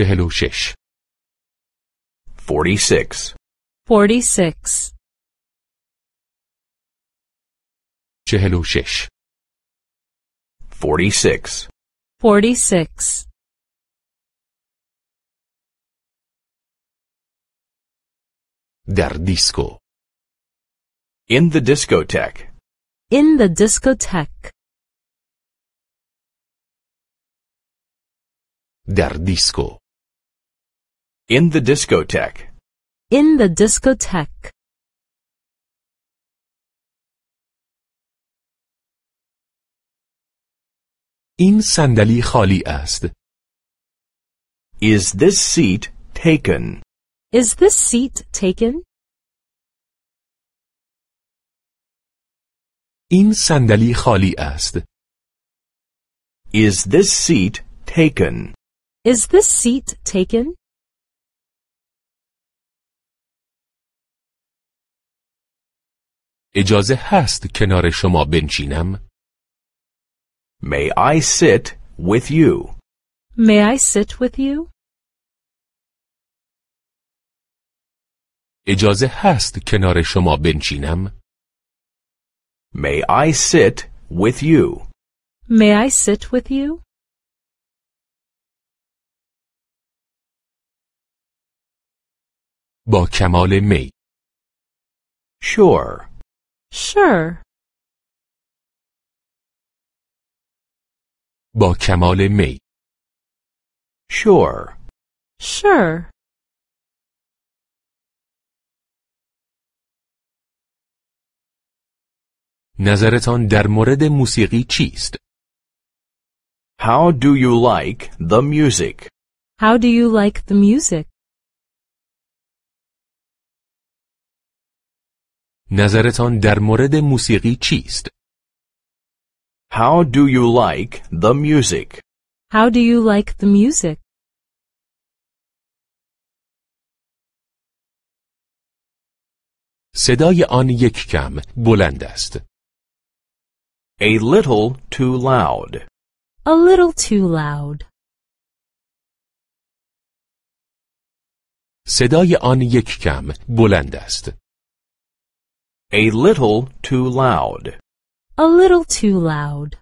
چهل و شش 46 46 چهل و شش 46 46 در دیسکو In the discotheque. In the discotheque. در دیسکو in the discotheque. In the discotheque. این صندلی خالی است. Is this seat taken? Is this seat taken? این صندلی خالی است. Is this seat taken? Is this seat taken? اجازه هست کنار شما بنشینم؟ May I sit with you? May I sit with you? اجازه هست کنار شما بنشینم؟ May I sit with you? May I sit with you? با کمال می. Sure. Sure. با کمال می Sure. Sure. نظرتان در مورد موسیقی چیست؟ How do you like the music? How do you like the music? نظرتان در مورد موسیقی چیست؟ How do you like the music? How do you like the music? صدای آن یک کم بلند است. A little too loud. A little too loud. صدای آن یک کم بلند است. A little too loud. A little too loud.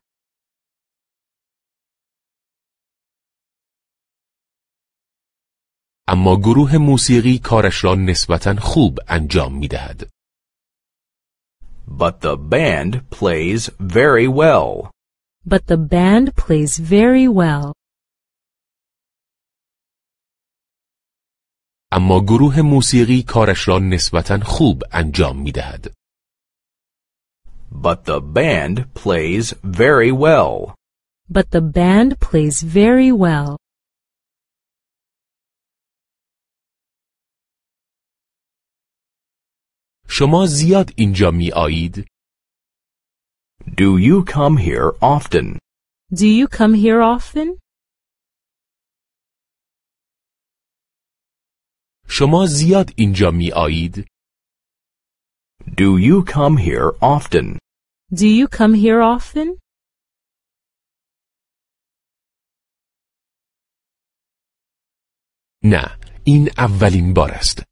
اما گروه موسیقی کارش را نسبتا خوب انجام But the band plays very well. But the band plays very well. اما گروه موسیقی کارش را نسبتا خوب انجام but the band plays very well. But the band plays very well. شما زیاد اینجا می Do you come here often? Do you come here often? شما زیاد اینجا می Do you come here often? Do you come here often? نه این اولین بار است.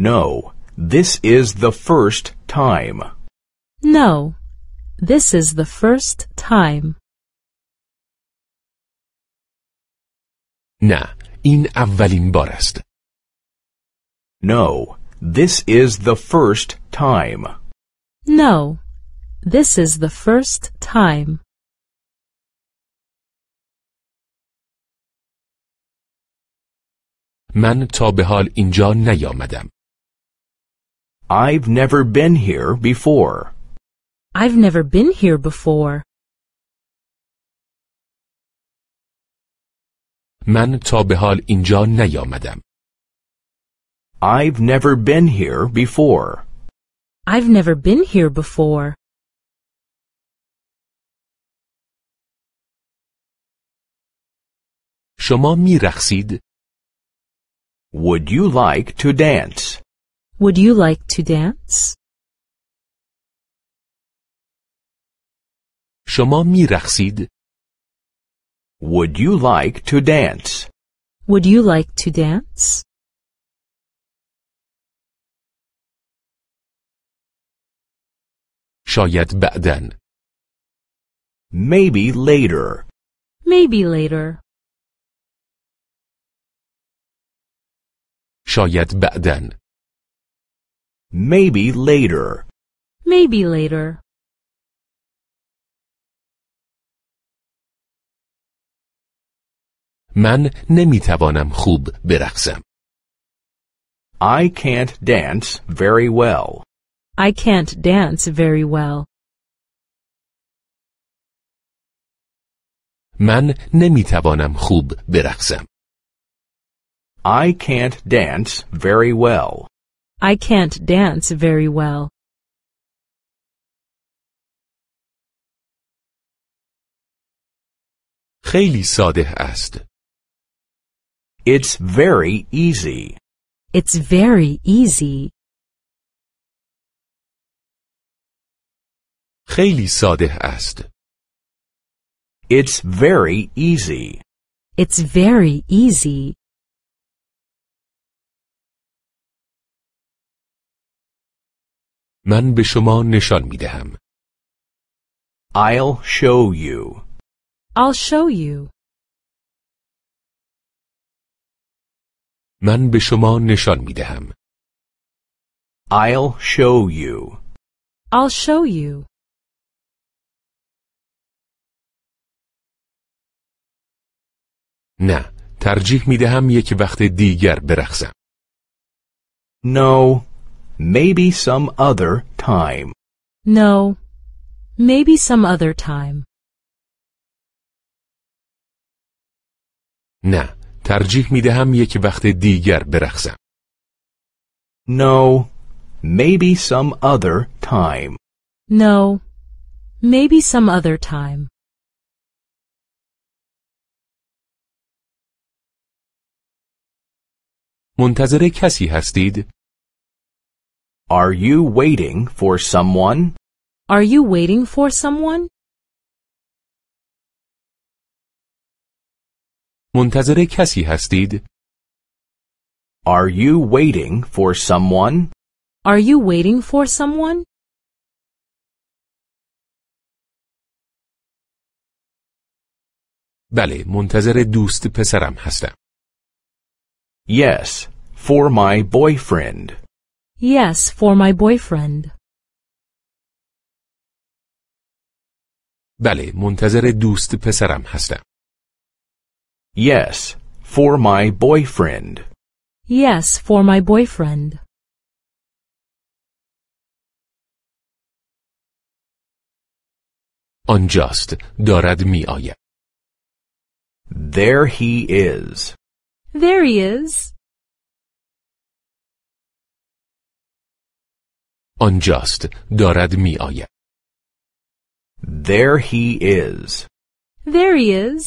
No, this is the first time. No, this is the first time. نه این اولین بار است. No, this is the first time. No, this is the first time. من تا به حال اینجا نیامدم. I've never been here before. I've never been here before. من تا به حال اینجا نیامدم. I've never been here before. I've never been here before. شما میرقصید؟ Would you like to dance? Would you like to dance? شما میرقصید؟ Would you like to dance? Would you like to dance? شاید بعدن Maybe later. Maybe later. شاید بعدن Maybe later. Maybe later. من نمیتوانم خوب برقصم. I can't dance very well. I can't dance very well. من نمیتوانم خوب برقصم. I can't dance very well. I can't dance very well. خیلی ساده است. It's very easy. It's very easy. خیلی ساده است. It's very easy. It's very easy. من به شما نشان می دهم. I'll show you. I'll show you. من به شما نشان می دهم. I'll show you. I'll show you. نه ترجیح می دهم یک وقت دیگر برخصم. No, maybe some other time. No, maybe some other time. نه ترجیح می دهم یک وقت دیگر برخصم. No, maybe some other time. No, maybe some other time. منتظر کسی هستید؟ Are you waiting for someone? Are you waiting for someone? منتظر کسی هستید؟ Are you waiting for someone? Are you waiting for someone? بله منتظر دوست پسرم هستم. Yes, for my boyfriend. Yes, for my boyfriend. بله منتظر دوست پسرم هستم. Yes, for my boyfriend. Yes, for my boyfriend. آنجاست دارد می آید. There he is. There he is. آنجاست دارد می آید. There he is. There he is.